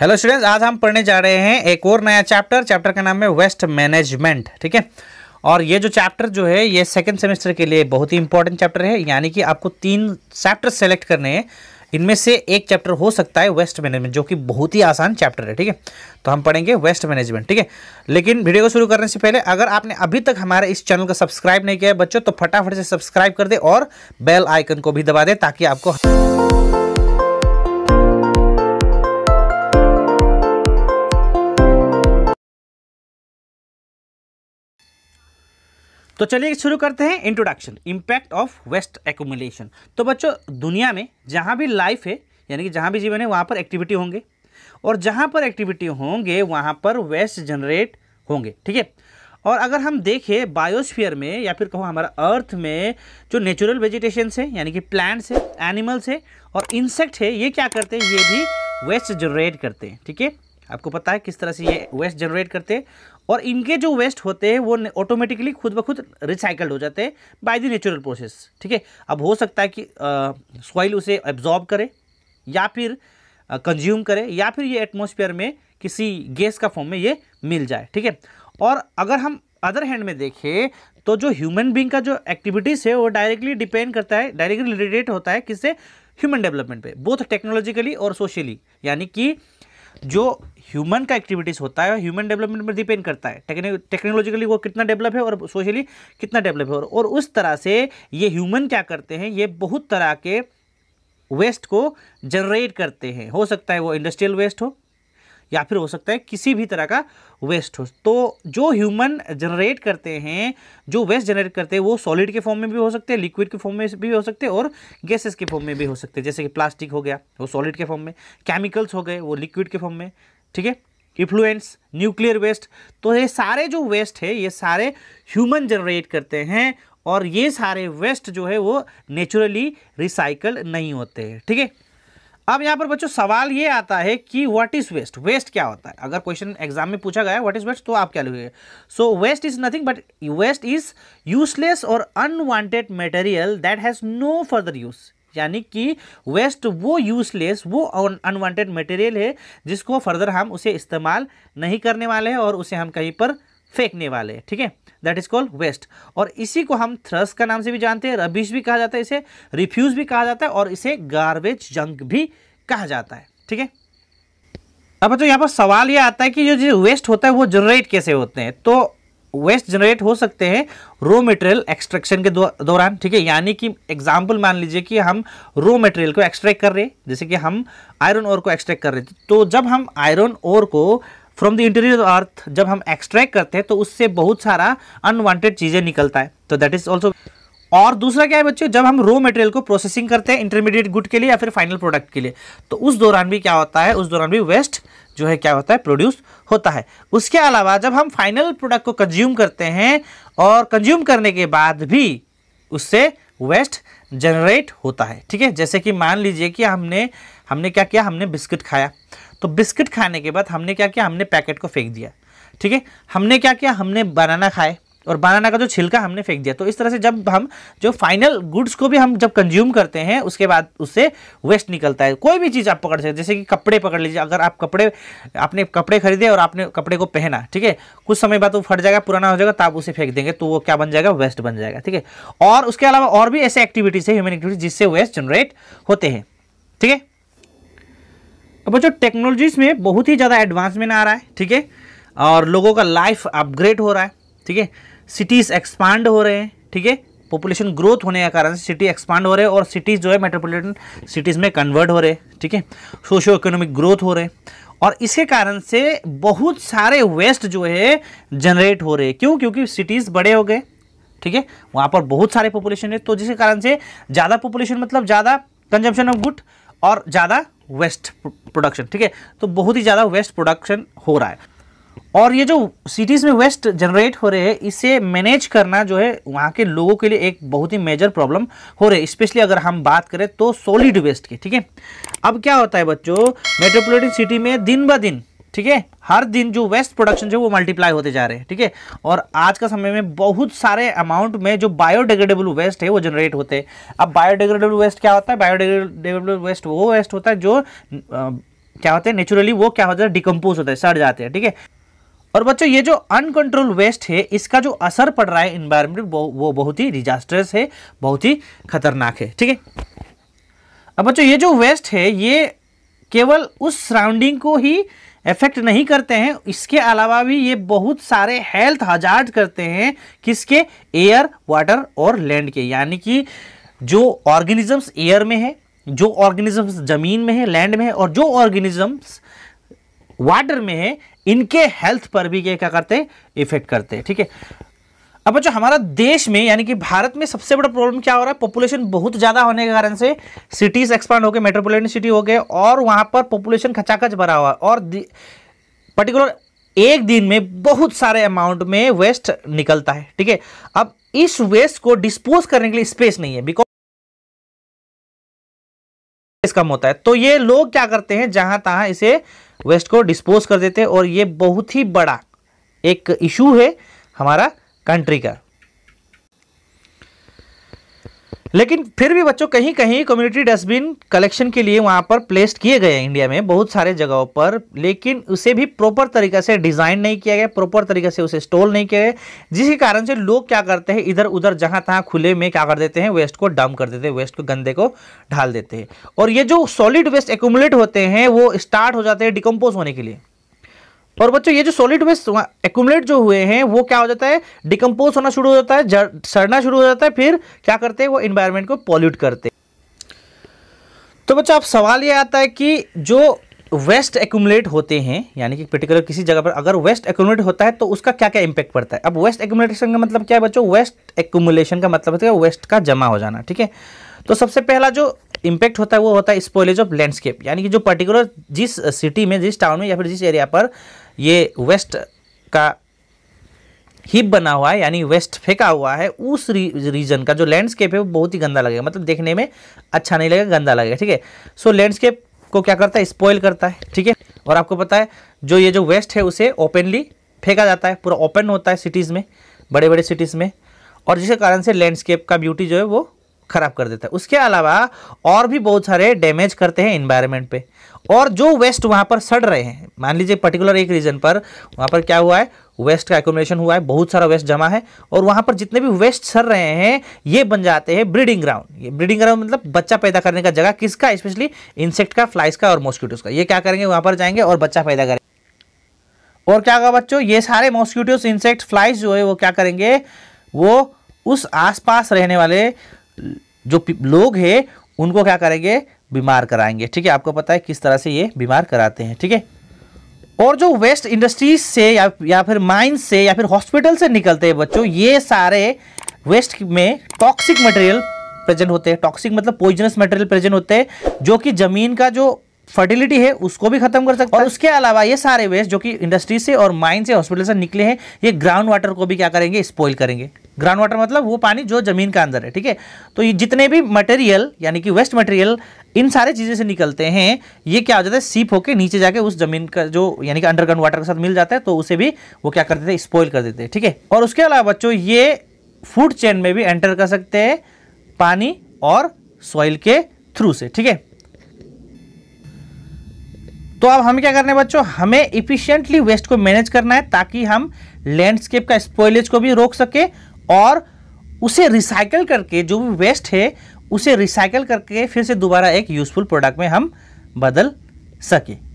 hello students आज हम पढ़ने जा रहे हैं एक और नया चैप्टर चैप्टर का नाम है वेस्ट मैनेजमेंट ठीक है और ये जो चैप्टर जो है ये सेकेंड सेमेस्टर के लिए बहुत ही इंपॉर्टेंट चैप्टर है यानी कि आपको तीन चैप्टर सेलेक्ट करने हैं इनमें से एक चैप्टर हो सकता है वेस्ट मैनेजमेंट जो कि बहुत ही आसान चैप्टर है ठीक है तो हम पढ़ेंगे वेस्ट मैनेजमेंट ठीक है लेकिन वीडियो को शुरू करने से पहले अगर आपने अभी तक हमारे इस चैनल को सब्सक्राइब नहीं किया है बच्चों तो फटाफट से सब्सक्राइब कर दे और बेल आइकन को भी दबा दे ताकि आपको तो चलिए शुरू करते हैं introduction impact of waste accumulation तो बच्चों दुनिया में जहाँ भी लाइफ है यानी कि जहाँ भी जीवन है वहाँ पर एक्टिविटी होंगे और जहाँ पर एक्टिविटी होंगे वहाँ पर वेस्ट जनरेट होंगे ठीक है और अगर हम देखें बायोस्फीयर में या फिर कहो हमारा अर्थ में जो नेचुरल वेजिटेशन है यानी कि प्लांट्स है एनिमल्स है और इंसेक्ट है ये क्या करते हैं ये भी वेस्ट जनरेट करते हैं ठीक है आपको पता है किस तरह से ये वेस्ट जनरेट करते हैं और इनके जो वेस्ट होते हैं वो ऑटोमेटिकली खुद ब खुद रिसाइकल्ड हो जाते हैं बाय द नेचुरल प्रोसेस ठीक है अब हो सकता है कि सॉइल उसे एब्जॉर्ब करे या फिर कंज्यूम करे या फिर ये एटमोसफियर में किसी गैस का फॉर्म में ये मिल जाए ठीक है और अगर हम अदर हैंड में देखें तो जो ह्यूमन बींग का जो एक्टिविटीज़ है वो डायरेक्टली डिपेंड करता है डायरेक्टली रिलेटेड होता है किससे ह्यूमन डेवलपमेंट पे बोथ टेक्नोलॉजिकली और सोशली यानी कि जो ह्यूमन का एक्टिविटीज़ होता है ह्यूमन डेवलपमेंट पर डिपेंड करता है टेक्नोलॉजिकली वो कितना डेवलप है और सोशली कितना डेवलप है और उस तरह से ये ह्यूमन क्या करते हैं ये बहुत तरह के वेस्ट को जनरेट करते हैं हो सकता है वो इंडस्ट्रियल वेस्ट हो या फिर हो सकता है किसी भी तरह का वेस्ट हो तो जो ह्यूमन जनरेट करते हैं जो वेस्ट जनरेट करते हैं वो सॉलिड के फॉर्म में भी हो सकते हैं लिक्विड के फॉर्म में भी हो सकते हैं और गैसेस के फॉर्म में भी हो सकते हैं जैसे कि प्लास्टिक हो गया वो सॉलिड के फॉर्म में केमिकल्स हो गए वो लिक्विड के फॉर्म में ठीक है इफ्लुएंस न्यूक्लियर वेस्ट तो ये सारे जो वेस्ट है ये सारे ह्यूमन जनरेट करते हैं और ये सारे वेस्ट जो है वो नेचुरली रिसाइकल नहीं होते हैं ठीक है अब यहाँ पर बच्चों सवाल ये आता है कि व्हाट इज वेस्ट वेस्ट क्या होता है अगर क्वेश्चन एग्जाम में पूछा गया व्हाट इज वेस्ट तो आप क्या लिखोगे so waste is nothing but waste is useless और unwanted material that has no further use यानी कि वेस्ट वो यूजलेस वो अनवांटेड मटेरियल है जिसको फर्दर हम उसे इस्तेमाल नहीं करने वाले हैं और उसे हम कहीं पर फेंकने वाले ठीक है दैट इज कॉल्ड वेस्ट और इसी को हम थ्रस का नाम से भी जानते हैं रबिश भी कहा जाता है इसे रिफ्यूज भी कहा जाता है और इसे गार्बेज जंक भी कहा जाता है ठीक है अब बच्चों यहाँ पर सवाल ये आता है कि जो वेस्ट होता है वो जनरेट कैसे होते हैं तो वेस्ट जनरेट हो सकते हैं रो मटेरियल एक्सट्रैक्शन के दौरान ठीक है यानी कि एग्जाम्पल मान लीजिए कि हम रो मटेरियल को एक्सट्रैक्ट कर रहे हैं जैसे कि हम आयरन ओर को एक्सट्रैक्ट कर रहे थे तो जब हम आयरन ओर को फ्रॉम द इंटीरियर अर्थ जब हम एक्सट्रैक्ट करते हैं तो उससे बहुत सारा अनवांटेड चीज़ें निकलता है तो दैट इज ऑल्सो और दूसरा क्या है बच्चों जब हम रॉ मटेरियल को प्रोसेसिंग करते हैं इंटरमीडिएट गुड के लिए या फिर फाइनल प्रोडक्ट के लिए तो उस दौरान भी क्या होता है उस दौरान भी वेस्ट जो है क्या होता है प्रोड्यूस होता है उसके अलावा जब हम फाइनल प्रोडक्ट को कंज्यूम करते हैं और कंज्यूम करने के बाद भी उससे वेस्ट जनरेट होता है ठीक है जैसे कि मान लीजिए कि हमने हमने क्या किया हमने बिस्किट खाया तो बिस्किट खाने के बाद हमने क्या किया हमने पैकेट को फेंक दिया ठीक है हमने क्या किया हमने बनाना खाए और बनाना का जो छिलका हमने फेंक दिया तो इस तरह से जब हम जो फाइनल गुड्स को भी हम जब कंज्यूम करते हैं उसके बाद उससे वेस्ट निकलता है कोई भी चीज़ आप पकड़ सकते जैसे कि कपड़े पकड़ लीजिए अगर आप कपड़े आपने कपड़े खरीदे और आपने कपड़े को पहना ठीक है कुछ समय बाद वो फट जाएगा पुराना हो जाएगा तो आप उसे फेंक देंगे तो वो क्या बन जाएगा वेस्ट बन जाएगा ठीक है और उसके अलावा और भी ऐसे एक्टिविटीज़ है ह्यूमन एक्टिविटीज जिससे वेस्ट जनरेट होते हैं ठीक है अब जो टेक्नोलॉजीज में बहुत ही ज़्यादा एडवांसमेंट आ रहा है ठीक है और लोगों का लाइफ अपग्रेड हो रहा है ठीक है सिटीज़ एक्सपांड हो रहे हैं ठीक है पॉपुलेशन ग्रोथ होने के कारण सिटी एक्सपांड हो रहे हैं और सिटीज़ जो है मेट्रोपोलिटन सिटीज़ में कन्वर्ट हो रहे हैं ठीक है सोशो इकोनॉमिक ग्रोथ हो रहे हैं और इसके कारण से बहुत सारे वेस्ट जो है जनरेट हो रहे हैं क्यों क्योंकि सिटीज़ बड़े हो गए ठीक है वहाँ पर बहुत सारे पॉपुलेशन है तो जिसके कारण से ज़्यादा पॉपुलेशन मतलब ज़्यादा कंजम्पशन ऑफ गुड और ज़्यादा वेस्ट प्रोडक्शन ठीक है तो बहुत ही ज़्यादा वेस्ट प्रोडक्शन हो रहा है और ये जो सिटीज़ में वेस्ट जनरेट हो रहे हैं इसे मैनेज करना जो है वहाँ के लोगों के लिए एक बहुत ही मेजर प्रॉब्लम हो रही है स्पेशली अगर हम बात करें तो सॉलिड वेस्ट की ठीक है अब क्या होता है बच्चों मेट्रोपोलिटन सिटी में दिन ब दिन ठीक है हर दिन जो वेस्ट प्रोडक्शन जो वो मल्टीप्लाई होते जा रहे हैं ठीक है और आज का समय में बहुत सारे अमाउंट में जो बायोडिग्रेडेबल वेस्ट है वो जनरेट होते हैं अब बायोडिग्रेडेबल वेस्ट क्या होता है बायोडिग्रेडेबल वेस्ट वो वेस्ट होता है जो आ, क्या होता है नेचुरली वो क्या होता है डिकम्पोज होता है सड़ जाते हैं ठीक है और बच्चों ये जो अनकंट्रोल वेस्ट है इसका जो असर पड़ रहा है इन्वायरमेंट वो बहुत ही डिजास्टर्स है बहुत ही खतरनाक है ठीक है अब बच्चों ये जो वेस्ट है ये केवल उस सराउंडिंग को ही इफेक्ट नहीं करते हैं इसके अलावा भी ये बहुत सारे हेल्थ हजार्ड करते हैं किसके एयर वाटर और लैंड के यानी कि जो ऑर्गेनिजम्स एयर में है जो ऑर्गेनिजम्स ज़मीन में है लैंड में है और जो ऑर्गेनिजम्स वाटर में है इनके हेल्थ पर भी ये क्या करते हैं इफेक्ट करते हैं ठीक है अब बच्चों हमारा देश में यानी कि भारत में सबसे बड़ा प्रॉब्लम क्या हो रहा है पॉपुलेशन बहुत ज़्यादा होने के कारण से सिटीज़ एक्सपांड हो गए मेट्रोपोलिटन सिटी हो गए और वहाँ पर पॉपुलेशन खचाखच भरा हुआ और पर्टिकुलर एक दिन में बहुत सारे अमाउंट में वेस्ट निकलता है ठीक है अब इस वेस्ट को डिस्पोज करने के लिए स्पेस नहीं है बिकॉज कम होता है तो ये लोग क्या करते हैं जहां तहां इसे वेस्ट को डिस्पोज कर देते हैं और ये बहुत ही बड़ा एक इशू है हमारा कंट्री का लेकिन फिर भी बच्चों कहीं कहीं कम्युनिटी डस्टबिन कलेक्शन के लिए वहाँ पर प्लेस्ड किए गए हैं इंडिया में बहुत सारे जगहों पर लेकिन उसे भी प्रॉपर तरीके से डिज़ाइन नहीं किया गया प्रॉपर तरीके से उसे स्टोल नहीं किया गया जिसके कारण से लोग क्या करते हैं इधर उधर जहाँ तहाँ खुले में क्या कर देते हैं वेस्ट को डम कर देते हैं वेस्ट को गंदे को ढाल देते हैं और ये जो सॉलिड वेस्ट एकोमुलेट होते हैं वो स्टार्ट हो जाते हैं डिकम्पोज होने के लिए और बच्चों ये जो सॉलिड वेस्ट एकुमलेट जो हुए हैं वो क्या हो जाता है डिकम्पोज होना शुरू हो जाता है सड़ना शुरू हो जाता है फिर क्या करते हैं वो इन्वायरमेंट को पॉल्यूट करते तो बच्चों अब सवाल ये आता है कि जो वेस्ट एकुमलेट होते हैं यानी कि पर्टिकुलर किसी जगह पर अगर वेस्ट एकुमलेट होता है तो उसका क्या क्या इम्पैक्ट पड़ता है अब वेस्ट एकुमलेशन का मतलब क्या है बच्चों वेस्ट एकुमुलेशन का मतलब होता है वेस्ट का जमा हो जाना ठीक है तो सबसे पहला जो इम्पैक्ट होता है वो होता है स्पोलेज ऑफ लैंडस्केप यानी कि जो पर्टिकुलर जिस सिटी में जिस टाउन में या फिर जिस एरिया पर ये वेस्ट का हिप बना हुआ है यानी वेस्ट फेंका हुआ है उस री, रीजन का जो लैंडस्केप है वो बहुत ही गंदा लगेगा मतलब देखने में अच्छा नहीं लगेगा गंदा लगेगा ठीक है सो लैंडस्केप को क्या करता है स्पॉइल करता है ठीक है और आपको पता है जो ये जो वेस्ट है उसे ओपनली फेंका जाता है पूरा ओपन होता है सिटीज़ में बड़े बड़े सिटीज़ में और जिसके कारण से लैंडस्केप का ब्यूटी जो है वो ख़राब कर देता है उसके अलावा और भी बहुत सारे डैमेज करते हैं इन्वायरमेंट पर और जो वेस्ट वहाँ पर सड़ रहे हैं मान लीजिए पर्टिकुलर एक रीजन पर वहाँ पर क्या हुआ है वेस्ट का एकोमेशन हुआ है बहुत सारा वेस्ट जमा है और वहाँ पर जितने भी वेस्ट सड़ रहे हैं ये बन जाते हैं ब्रीडिंग ग्राउंड ये ब्रीडिंग ग्राउंड मतलब बच्चा पैदा करने का जगह किसका स्पेशली इंसेक्ट का फ्लाइस का और मॉस्किटोज का ये क्या करेंगे वहाँ पर जाएंगे और बच्चा पैदा करेंगे और क्या होगा बच्चों ये सारे मॉस्किटोज इंसेक्ट फ्लाइज जो है वो क्या करेंगे वो उस आस रहने वाले जो लोग हैं उनको क्या करेंगे बीमार कराएंगे ठीक है आपको पता है किस तरह से ये बीमार कराते हैं ठीक है और जो वेस्ट इंडस्ट्रीज से या या फिर माइंस से या फिर हॉस्पिटल से निकलते हैं बच्चों ये सारे वेस्ट में टॉक्सिक मटेरियल प्रेजेंट होते हैं टॉक्सिक मतलब पॉइजनस मटेरियल प्रेजेंट होते हैं जो कि जमीन का जो फर्टिलिटी है उसको भी खत्म कर सकता है और उसके अलावा ये सारे वेस्ट जो कि इंडस्ट्री से और माइन से हॉस्पिटल से निकले हैं ये ग्राउंड वाटर को भी क्या करेंगे स्पॉइल करेंगे ग्राउंड वाटर मतलब वो पानी जो ज़मीन का अंदर है ठीक है तो ये जितने भी मटेरियल यानी कि वेस्ट मटेरियल इन सारे चीज़ें से निकलते हैं ये क्या हो जाता है सीप होकर नीचे जाके उस ज़मीन का जो यानी कि अंडरग्राउंड वाटर के साथ मिल जाता है तो उसे भी वो क्या कर देते हैं स्पॉइल कर देते हैं ठीक है और उसके अलावा बच्चों ये फूड चेन में भी एंटर कर सकते हैं पानी और सॉइल के थ्रू से ठीक है तो अब हमें क्या करना है बच्चों हमें इफिशियंटली वेस्ट को मैनेज करना है ताकि हम लैंडस्केप का स्पॉइलेज को भी रोक सके और उसे रिसाइकल करके जो भी वेस्ट है उसे रिसाइकल करके फिर से दोबारा एक यूज़फुल प्रोडक्ट में हम बदल सकें